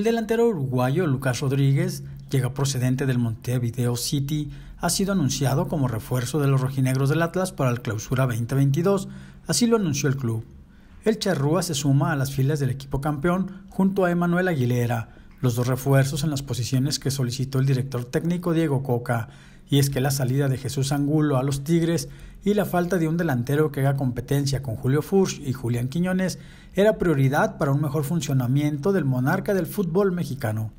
El delantero uruguayo Lucas Rodríguez llega procedente del Montevideo City, ha sido anunciado como refuerzo de los rojinegros del Atlas para el Clausura 2022, así lo anunció el club. El Charrúa se suma a las filas del equipo campeón junto a Emanuel Aguilera, los dos refuerzos en las posiciones que solicitó el director técnico Diego Coca, y es que la salida de Jesús Angulo a los Tigres y la falta de un delantero que haga competencia con Julio Furch y Julián Quiñones era prioridad para un mejor funcionamiento del monarca del fútbol mexicano.